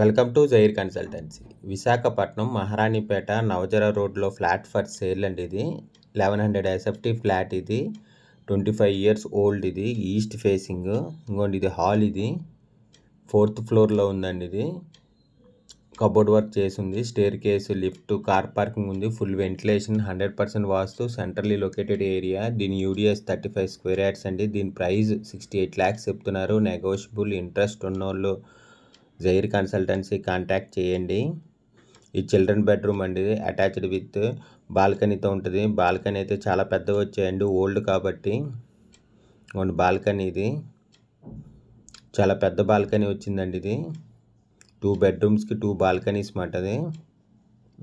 welcome to జైర్ consultancy Visakhapatnam Maharanipeta నవజర రోడ్లో ఫ్లాట్ ఫర్ సేల్ అండి ఇది లెవెన్ హండ్రెడ్ ఎస్ఎఫ్టీ ఫ్లాట్ ఇది ట్వంటీ ఫైవ్ ఇయర్స్ ఓల్డ్ ఇది ఈస్ట్ ఫేసింగ్ ఇంకోండి ఇది హాల్ ఇది ఫోర్త్ ఫ్లోర్లో ఉందండి ఇది కబోర్డ్ వర్క్ చేసింది staircase lift car parking ఉంది full ventilation hundred percent vastu centrally located area దీని UDS thirty five square yards అండి దీని ప్రైస్ సిక్స్టీ ఎయిట్ ల్యాక్స్ చెప్తున్నారు నెగోషియబుల్ ఇంట్రెస్ట్ ఉన్నోళ్ళు జైర్ కన్సల్టెన్సీ కాంటాక్ట్ చేయండి ఈ చిల్డ్రన్ బెడ్రూమ్ అండి అటాచ్డ్ విత్ బాల్కనీతో ఉంటుంది బాల్కనీ అయితే చాలా పెద్దగా వచ్చాయండి ఓల్డ్ కాబట్టి బాల్కనీ ఇది చాలా పెద్ద బాల్కనీ వచ్చిందండి ఇది టూ బెడ్రూమ్స్కి టూ బాల్కనీస్ మాట అది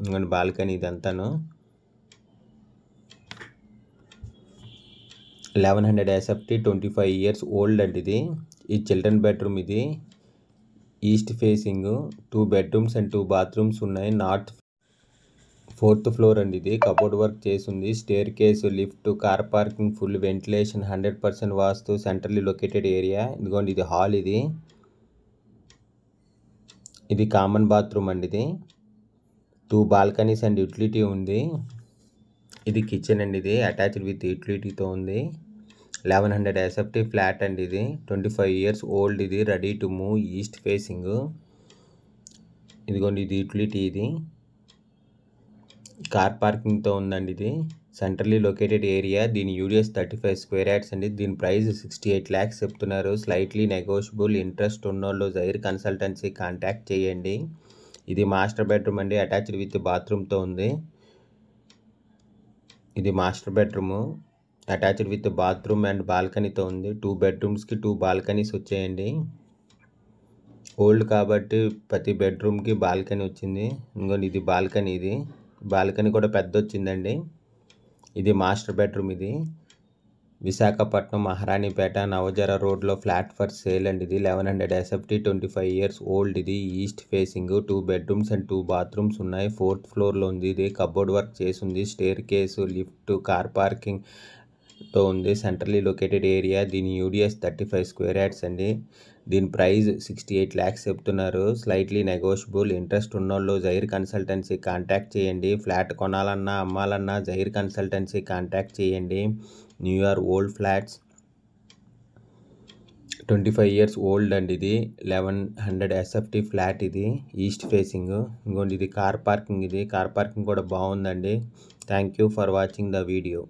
బాల్కనీ బాల్కనీ అంతాను eleven hundred SFT twenty five years old అండి ఇది ఈ చిల్డ్రన్ బెడ్రూమ్ ఇది east facing two bedrooms and two bathrooms ఉన్నాయి నార్త్ ఫోర్త్ ఫ్లోర్ అండి ఇది కబోర్డ్ వర్క్ చేసింది staircase lift car parking full ventilation hundred percent vastu centrally located area ఇదిగోండి ఇది హాల్ ఇది ఇది కామన్ బాత్రూమ్ అండి ఇది టూ బాల్కనీస్ అండ్ యూటిలిటీ ఉంది ఇది కిచెన్ అండి ఇది అటాచ్డ్ విత్ యూటిలిటీతో ఉంది లెవెన్ హండ్రెడ్ ఎస్ఎఫ్టీ ఫ్లాట్ అండి ఇది ట్వంటీ ఫైవ్ ఇయర్స్ ఓల్డ్ ఇది ready to move east facing ఇదిగోండి ఇది యూటిలిటీ ఇది కార్ పార్కింగ్తో ఉందండి ఇది సెంట్రల్లీ లొకేటెడ్ ఏరియా దీని UDS thirty five square yards అండి దీని ప్రైస్ సిక్స్టీ ఎయిట్ ల్యాక్స్ చెప్తున్నారు స్లైట్లీ నెగోషియబుల్ ఇంట్రెస్ట్ ఉన్నోళ్ళు జైర్ కన్సల్టెన్సీ కాంటాక్ట్ చేయండి ఇది మాస్టర్ బెడ్రూమ్ అండి అటాచ్డ్ విత్ బాత్రూమ్తో ఉంది ఇది master bedroom attached with bathroom and బాల్కనీతో ఉంది టూ బెడ్రూమ్స్కి టూ బాల్కనీస్ వచ్చేయండి ఓల్డ్ కాబట్టి ప్రతి బెడ్రూమ్కి బాల్కనీ వచ్చింది ఇంకోండి ఇది బాల్కనీ ఇది బాల్కనీ కూడా పెద్ద వచ్చిందండి ఇది మాస్టర్ బెడ్రూమ్ ఇది విశాఖపట్నం మహారాణిపేట నవజర రోడ్లో ఫ్లాట్ ఫర్ సేల్ అండి ఇది eleven hundred SFT twenty five years old ఇది east facing two bedrooms and two bathrooms ఉన్నాయి ఫోర్త్ ఫ్లోర్లో ఉంది ఇది కబోర్డ్ వర్క్ చేసి ఉంది staircase lift car parking లో ఉంది సెంట్రల్లీ లొకేటెడ్ ఏరియా దీని UDS thirty five square yards అండి దీని ప్రైస్ సిక్స్టీ ఎయిట్ ల్యాక్స్ చెప్తున్నారు స్లైట్లీ నెగోషియబుల్ ఇంట్రెస్ట్ ఉన్నోళ్ళు జైర్ కన్సల్టెన్సీ కాంటాక్ట్ చేయండి ఫ్లాట్ కొనాలన్నా అమ్మాలన్నా జైర్ కన్సల్టెన్సీ కాంటాక్ట్ చేయండి న్యూయార్క్ old flats twenty five years old అండి ఇది లెవెన్ హండ్రెడ్ ఎస్ఎఫ్టీ ఫ్లాట్ ఇది ఈస్ట్ ఫేసింగ్ ఇంకోటి ఇది కార్ పార్కింగ్ ఇది కార్ పార్కింగ్ కూడా బాగుందండి thank you for watching the video